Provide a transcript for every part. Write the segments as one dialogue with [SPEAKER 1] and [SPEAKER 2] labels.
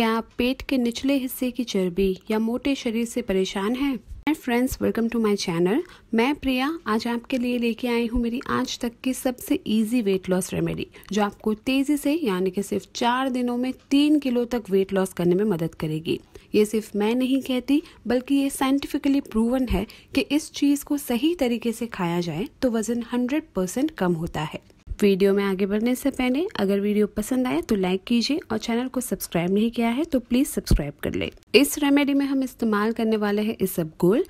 [SPEAKER 1] क्या आप पेट के निचले हिस्से की चर्बी या मोटे शरीर से परेशान हैं है friends welcome to my channel मैं प्रिया आज आपके लिए लेके आई हूँ मेरी आज तक की सबसे इजी वेट लॉस रेमेडी जो आपको तेज़ी से यानी कि सिर्फ चार दिनों में तीन किलो तक वेट लॉस करने में मदद करेगी ये सिर्फ मैं नहीं कहती बल्कि ये साइंटिफिकली प्रूवन है कि इस चीज़ को सही तरीके से खाया जाए तो वज़न हंड्रेड कम होता है वीडियो में आगे बढ़ने से पहले अगर वीडियो पसंद आए तो लाइक कीजिए और चैनल को सब्सक्राइब नहीं किया है तो प्लीज़ सब्सक्राइब कर ले इस रेमेडी में हम इस्तेमाल करने वाले हैं गुल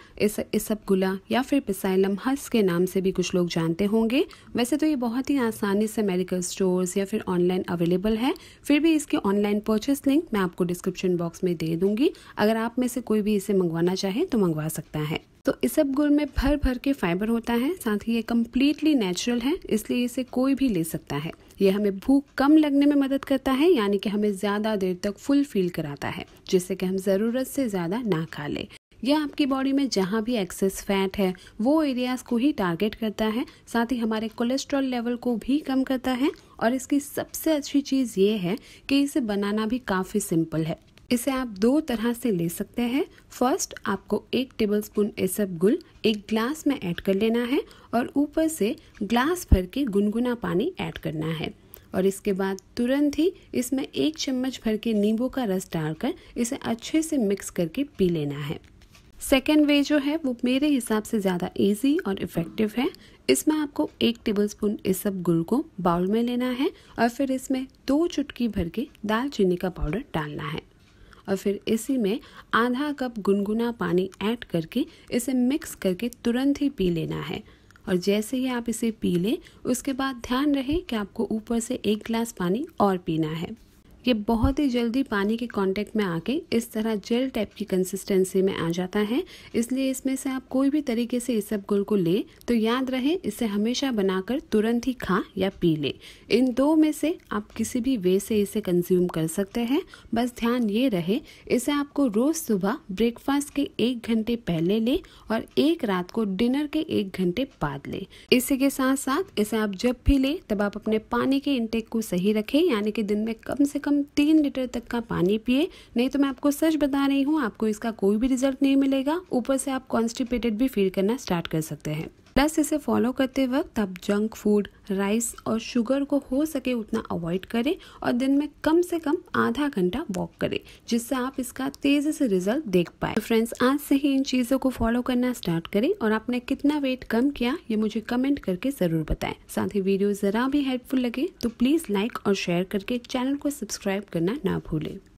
[SPEAKER 1] इस गुला या फिर पिसाइलम हस के नाम से भी कुछ लोग जानते होंगे वैसे तो ये बहुत ही आसानी से मेडिकल स्टोर्स या फिर ऑनलाइन अवेलेबल है फिर भी इसके ऑनलाइन परचेस लिंक मैं आपको डिस्क्रिप्शन बॉक्स में दे दूंगी अगर आप में से कोई भी इसे मंगवाना चाहे तो मंगवा सकता है तो इसबगुल में भर भर के फाइबर होता है साथ ही ये कम्प्लीटली नेचुरल है इसलिए इसे कोई भी ले सकता है ये हमें भूख कम लगने में मदद करता है यानी कि हमें ज़्यादा देर तक फुल फील कराता है जिससे कि हम ज़रूरत से ज़्यादा ना खा ले यह आपकी बॉडी में जहाँ भी एक्सेस फैट है वो एरियाज़ को ही टारगेट करता है साथ ही हमारे कोलेस्ट्रॉल लेवल को भी कम करता है और इसकी सबसे अच्छी चीज़ ये है कि इसे बनाना भी काफ़ी सिंपल है इसे आप दो तरह से ले सकते हैं फर्स्ट आपको एक टेबल स्पून एसब गुल एक ग्लास में ऐड कर लेना है और ऊपर से ग्लास भर के गुनगुना पानी ऐड करना है और इसके बाद तुरंत ही इसमें एक चम्मच भर के नींबू का रस डालकर इसे अच्छे से मिक्स करके पी लेना है सेकेंड वे जो है वो मेरे हिसाब से ज़्यादा इजी और इफ़ेक्टिव है इसमें आपको एक टेबलस्पून इस सब गुल को बाउल में लेना है और फिर इसमें दो चुटकी भर के दालचीनी का पाउडर डालना है और फिर इसी में आधा कप गुनगुना पानी ऐड करके इसे मिक्स करके तुरंत ही पी लेना है और जैसे ही आप इसे पी लें उसके बाद ध्यान रहे कि आपको ऊपर से एक गिलास पानी और पीना है ये बहुत ही जल्दी पानी के कांटेक्ट में आके इस तरह जेल टाइप की कंसिस्टेंसी में आ जाता है इसलिए इसमें से आप कोई भी तरीके से इस सब गुल को ले तो याद रहे इसे हमेशा बनाकर तुरंत ही खा या पी ले इन दो में से आप किसी भी वे से इसे कंज्यूम कर सकते हैं बस ध्यान ये रहे इसे आपको रोज़ सुबह ब्रेकफास्ट के एक घंटे पहले ले और एक रात को डिनर के एक घंटे बाद ले इसी के साथ साथ इसे आप जब भी ले तब आप अपने पानी के इनटेक को सही रखें यानी कि दिन में कम से कम कम तीन लीटर तक का पानी पिए नहीं तो मैं आपको सच बता रही हूँ आपको इसका कोई भी रिजल्ट नहीं मिलेगा ऊपर से आप कॉन्स्टिपेटेड भी फील करना स्टार्ट कर सकते हैं प्लस इसे फॉलो करते वक्त आप जंक फूड राइस और शुगर को हो सके उतना अवॉइड करें और दिन में कम से कम आधा घंटा वॉक करें जिससे आप इसका तेज़ी से रिजल्ट देख पाए तो फ्रेंड्स आज से ही इन चीज़ों को फॉलो करना स्टार्ट करें और आपने कितना वेट कम किया ये मुझे कमेंट करके ज़रूर बताएं साथ ही वीडियो ज़रा भी हेल्पफुल लगे तो प्लीज़ लाइक और शेयर करके चैनल को सब्सक्राइब करना ना भूलें